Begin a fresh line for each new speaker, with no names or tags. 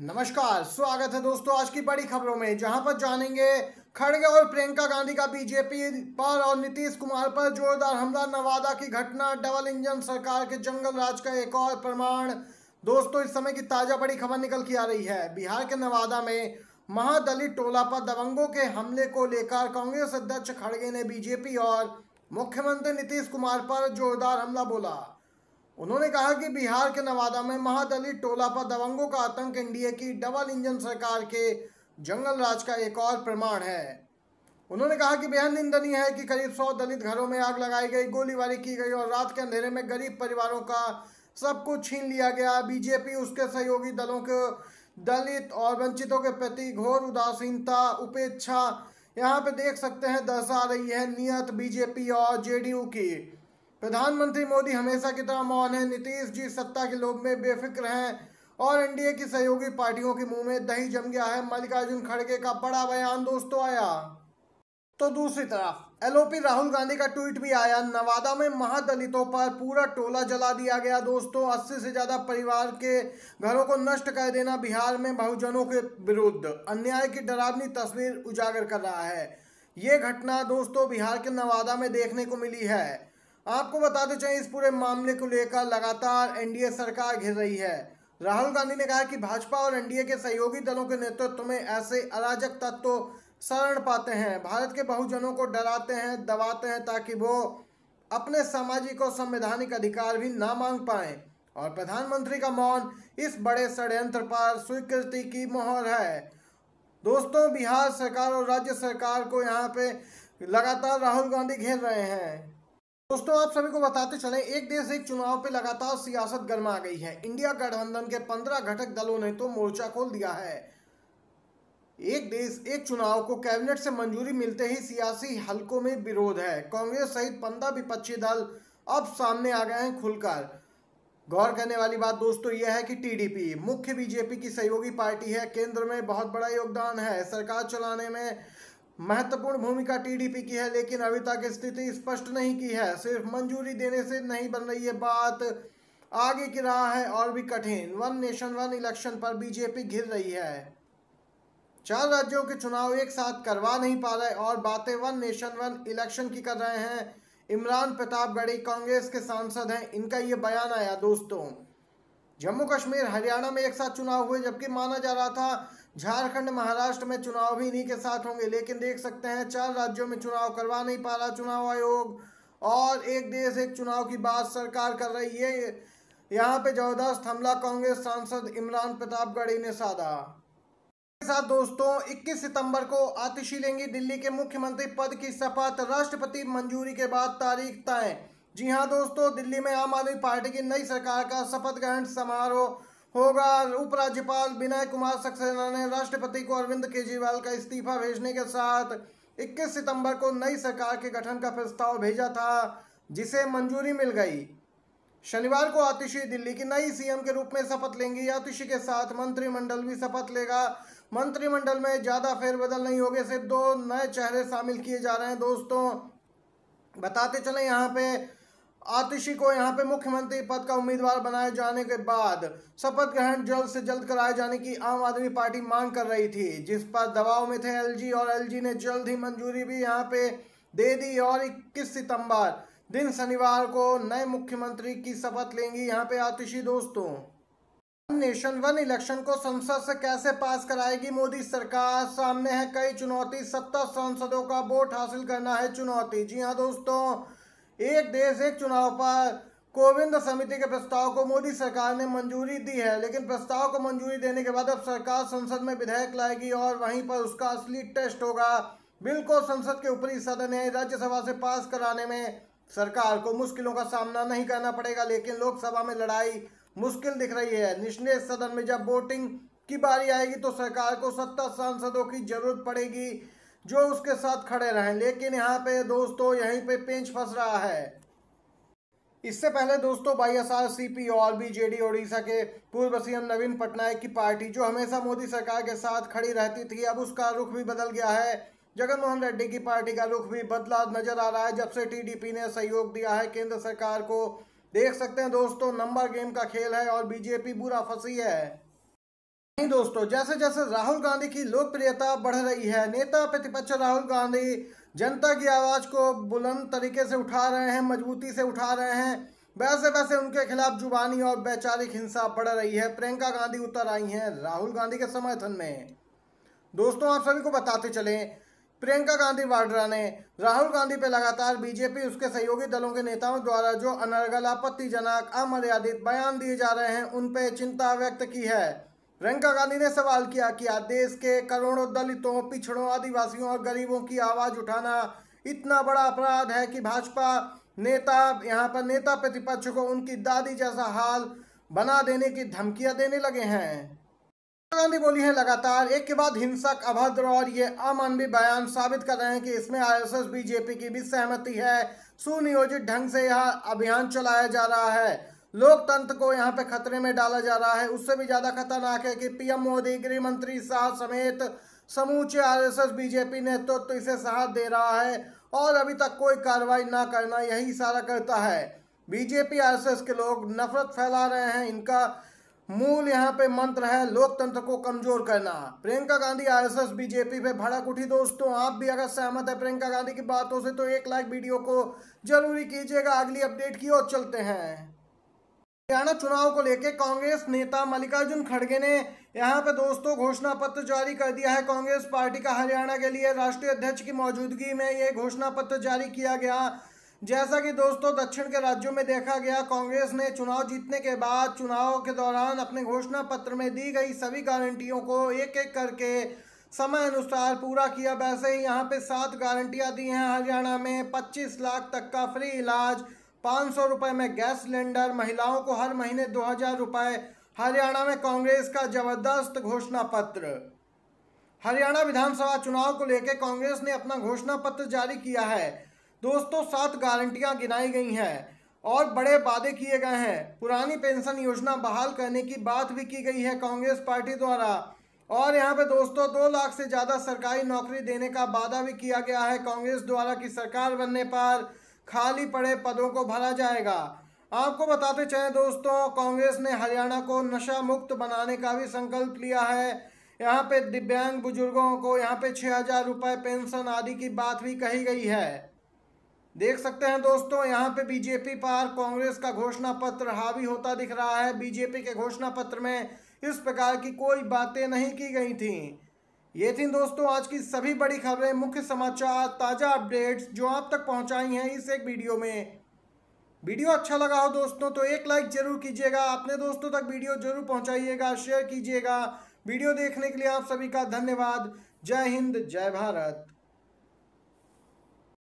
नमस्कार स्वागत है दोस्तों आज की बड़ी खबरों में जहां पर जानेंगे खड़गे और प्रियंका गांधी का बीजेपी पर और नीतीश कुमार पर जोरदार हमला नवादा की घटना डबल इंजन सरकार के जंगल राज का एक और प्रमाण दोस्तों इस समय की ताजा बड़ी खबर निकल के आ रही है बिहार के नवादा में महादलित टोला पर दबंगों के हमले को लेकर कांग्रेस अध्यक्ष खड़गे ने बीजेपी और मुख्यमंत्री नीतीश कुमार पर जोरदार हमला बोला उन्होंने कहा कि बिहार के नवादा में महादलित टोला पर दबंगों का आतंक एनडीए की डबल इंजन सरकार के जंगल राज का एक और प्रमाण है उन्होंने कहा कि बेहद निंदनीय है कि करीब सौ दलित घरों में आग लगाई गई गोलीबारी की गई और रात के अंधेरे में गरीब परिवारों का सब कुछ छीन लिया गया बीजेपी उसके सहयोगी दलों के दलित और वंचितों के प्रति घोर उदासीनता उपेक्षा यहाँ पे देख सकते हैं दर्शा रही है नियत बीजेपी और जेडीयू की प्रधानमंत्री मोदी हमेशा की तरह मौन है नीतीश जी सत्ता के लोभ में बेफिक्र हैं और एनडीए की सहयोगी पार्टियों के मुंह में दही जम गया है मल्लिकार्जुन खड़गे का बड़ा बयान दोस्तों आया तो दूसरी तरफ एलओपी राहुल गांधी का ट्वीट भी आया नवादा में महादलितों पर पूरा टोला जला दिया गया दोस्तों 80 से ज्यादा परिवार के घरों को नष्ट कर देना बिहार में बहुजनों के विरुद्ध अन्याय की डरावनी तस्वीर उजागर कर रहा है ये घटना दोस्तों बिहार के नवादा में देखने को मिली है आपको बताते चाहिए इस पूरे मामले को लेकर लगातार एनडीए सरकार घिर रही है राहुल गांधी ने कहा कि भाजपा और एनडीए के सहयोगी दलों के नेतृत्व में ऐसे अराजक तत्व तो शरण पाते हैं भारत के बहुजनों को डराते हैं दबाते हैं ताकि वो अपने सामाजिक और संवैधानिक अधिकार भी ना मांग पाए और प्रधानमंत्री का मौन इस बड़े षडयंत्र पर स्वीकृति की मोहर है दोस्तों बिहार सरकार और राज्य सरकार को यहाँ पे लगातार राहुल गांधी घेर रहे हैं दोस्तों आप सभी को बताते चले एक देश एक चुनाव पे लगातार सियासत गर्मा गई है इंडिया गठबंधन के पंद्रह घटक दलों ने तो मोर्चा खोल दिया है एक देश एक चुनाव को कैबिनेट से मंजूरी मिलते ही सियासी हलकों में विरोध है कांग्रेस सहित पंद्रह विपक्षी दल अब सामने आ गए हैं खुलकर गौर करने वाली बात दोस्तों यह है कि टीडीपी मुख्य बीजेपी की सहयोगी पार्टी है केंद्र में बहुत बड़ा योगदान है सरकार चलाने में महत्वपूर्ण भूमिका टीडीपी की है लेकिन अभी तक स्थिति स्पष्ट नहीं की है सिर्फ मंजूरी देने से नहीं बन रही है बात आगे की राह है और भी कठिन वन नेशन वन इलेक्शन पर बीजेपी घिर रही है चार राज्यों के चुनाव एक साथ करवा नहीं पा रहे और बातें वन नेशन वन इलेक्शन की कर रहे हैं इमरान प्रतापगढ़ी कांग्रेस के सांसद हैं इनका ये बयान आया दोस्तों जम्मू कश्मीर हरियाणा में एक साथ चुनाव हुए जबकि माना जा रहा था झारखंड महाराष्ट्र में चुनाव भी इन्हीं के साथ होंगे लेकिन देख सकते हैं चार राज्यों में चुनाव करवा नहीं पा रहा चुनाव आयोग और एक देश एक चुनाव की बात सरकार कर रही है यहाँ पे जबरदस्त हमला कांग्रेस सांसद इमरान प्रतापगढ़ी ने साधा के साथ दोस्तों 21 सितंबर को आतिशी लेंगी दिल्ली के मुख्यमंत्री पद की शपथ राष्ट्रपति मंजूरी के बाद तारीख तय जी हाँ दोस्तों दिल्ली में आम आदमी पार्टी की नई सरकार का शपथ ग्रहण समारोह होगा उपराज्यपाल विनय कुमार सक्सेना ने राष्ट्रपति को अरविंद केजरीवाल का इस्तीफा भेजने के साथ 21 सितंबर को नई सरकार के गठन का प्रस्ताव भेजा था जिसे मंजूरी मिल गई शनिवार को आतिशी दिल्ली की नई सीएम के रूप में शपथ लेंगी आतिशी के साथ मंत्रिमंडल भी शपथ लेगा मंत्रिमंडल में ज़्यादा फेरबदल नहीं गए सिर्फ दो नए चेहरे शामिल किए जा रहे हैं दोस्तों बताते चले यहाँ पे आतिशी को यहां पे मुख्यमंत्री पद का उम्मीदवार बनाए जाने के बाद शपथ ग्रहण जल्द से जल्द कराए जाने की आम आदमी पार्टी मांग कर रही थी जिस पर दबाव में थे एलजी और एलजी ने जल्द ही मंजूरी भी यहां पे दे दी और इक्कीस सितंबर दिन शनिवार को नए मुख्यमंत्री की शपथ लेंगी यहाँ पे आतिशी दोस्तों नेशन वन इलेक्शन को संसद से कैसे पास कराएगी मोदी सरकार सामने है कई चुनौती सत्तर सांसदों का वोट हासिल करना है चुनौती जी हाँ दोस्तों एक देश एक चुनाव पर कोविंद समिति के प्रस्ताव को मोदी सरकार ने मंजूरी दी है लेकिन प्रस्ताव को मंजूरी देने के बाद अब सरकार संसद में विधेयक लाएगी और वहीं पर उसका असली टेस्ट होगा बिल को संसद के ऊपरी सदन है राज्यसभा से पास कराने में सरकार को मुश्किलों का सामना नहीं करना पड़ेगा लेकिन लोकसभा में लड़ाई मुश्किल दिख रही है निचले सदन में जब वोटिंग की बारी आएगी तो सरकार को सत्ता सांसदों की जरूरत पड़ेगी जो उसके साथ खड़े रहें लेकिन यहाँ पे दोस्तों यहीं पे पेंच फंस रहा है इससे पहले दोस्तों Y S R C P और बीजेडी ओडिशा के पूर्व सीएम नवीन पटनायक की पार्टी जो हमेशा मोदी सरकार के साथ खड़ी रहती थी अब उसका रुख भी बदल गया है जगनमोहन रेड्डी की पार्टी का रुख भी बदला नजर आ रहा है जब से टीडीपी ने सहयोग दिया है केंद्र सरकार को देख सकते हैं दोस्तों नंबर गेम का खेल है और बीजेपी बुरा फंसी है नहीं दोस्तों जैसे जैसे राहुल गांधी की लोकप्रियता बढ़ रही है नेता प्रतिपक्ष राहुल गांधी जनता की आवाज को बुलंद तरीके से उठा रहे हैं मजबूती से उठा रहे हैं वैसे वैसे उनके खिलाफ जुबानी और वैचारिक हिंसा बढ़ रही है प्रियंका गांधी उतर आई हैं राहुल गांधी के समर्थन में दोस्तों आप सभी को बताते चले प्रियंका गांधी वाड्रा ने राहुल गांधी पर लगातार बीजेपी उसके सहयोगी दलों के नेताओं द्वारा जो अनर्गल आपत्तिजनक अमर्यादित बयान दिए जा रहे हैं उन पर चिंता व्यक्त की है प्रियंका गांधी ने सवाल किया कि देश के करोड़ों दलितों पिछड़ों आदिवासियों और गरीबों की आवाज उठाना इतना बड़ा अपराध है कि भाजपा नेता यहाँ पर नेता प्रतिपक्ष को उनकी दादी जैसा हाल बना देने की धमकियां देने लगे हैं गांधी बोली है लगातार एक के बाद हिंसक अभद्र और ये अमानवीय बयान साबित कर रहे हैं कि इसमें आर बीजेपी की भी सहमति है सुनियोजित ढंग से यह अभियान चलाया जा रहा है लोकतंत्र को यहाँ पे खतरे में डाला जा रहा है उससे भी ज़्यादा खतरनाक है कि पीएम मोदी गृहमंत्री शाह समेत समूचे आरएसएस बीजेपी नेतृत्व तो इसे साथ दे रहा है और अभी तक कोई कार्रवाई ना करना यही इशारा करता है बीजेपी आरएसएस के लोग नफरत फैला रहे हैं इनका मूल यहाँ पे मंत्र है लोकतंत्र को कमजोर करना प्रियंका गांधी आरएसएस बीजेपी पे भड़क उठी दोस्तों आप भी अगर सहमत है प्रियंका गांधी की बातों से तो एक लाइक वीडियो को जरूरी कीजिएगा अगली अपडेट की ओर चलते हैं हरियाणा चुनाव को लेकर कांग्रेस नेता मल्लिकार्जुन खड़गे ने यहाँ पे दोस्तों घोषणा पत्र जारी कर दिया है कांग्रेस पार्टी का हरियाणा के लिए राष्ट्रीय अध्यक्ष की मौजूदगी में ये घोषणा पत्र जारी किया गया जैसा कि दोस्तों दक्षिण के राज्यों में देखा गया कांग्रेस ने चुनाव जीतने के बाद चुनाव के दौरान अपने घोषणा पत्र में दी गई सभी गारंटियों को एक एक करके समय अनुसार पूरा किया वैसे ही यहाँ पे सात गारंटियाँ दी हैं हरियाणा में 25 लाख तक का फ्री इलाज पाँच सौ रुपये में गैस सिलेंडर महिलाओं को हर महीने दो हजार रुपये हरियाणा में कांग्रेस का जबरदस्त घोषणा पत्र हरियाणा विधानसभा चुनाव को लेकर कांग्रेस ने अपना घोषणा पत्र जारी किया है दोस्तों सात गारंटियां गिनाई गई हैं और बड़े वादे किए गए हैं पुरानी पेंशन योजना बहाल करने की बात भी की गई है कांग्रेस पार्टी द्वारा और यहाँ पे दोस्तों दो लाख से ज़्यादा सरकारी नौकरी देने का वादा भी किया गया है कांग्रेस द्वारा की सरकार बनने पर खाली पड़े पदों को भरा जाएगा आपको बताते चले दोस्तों कांग्रेस ने हरियाणा को नशा मुक्त बनाने का भी संकल्प लिया है यहाँ पे दिव्यांग बुजुर्गों को यहाँ पे छः हजार रुपये पेंशन आदि की बात भी कही गई है देख सकते हैं दोस्तों यहाँ पे बीजेपी पर कांग्रेस का घोषणा पत्र हावी होता दिख रहा है बीजेपी के घोषणा पत्र में इस प्रकार की कोई बातें नहीं की गई थी ये थी दोस्तों आज की सभी बड़ी खबरें मुख्य समाचार ताज़ा अपडेट्स जो आप तक पहुंचाई हैं इस एक वीडियो में वीडियो अच्छा लगा हो दोस्तों तो एक लाइक जरूर कीजिएगा अपने दोस्तों तक वीडियो जरूर पहुंचाइएगा शेयर कीजिएगा वीडियो देखने के लिए आप सभी का धन्यवाद जय हिंद जय भारत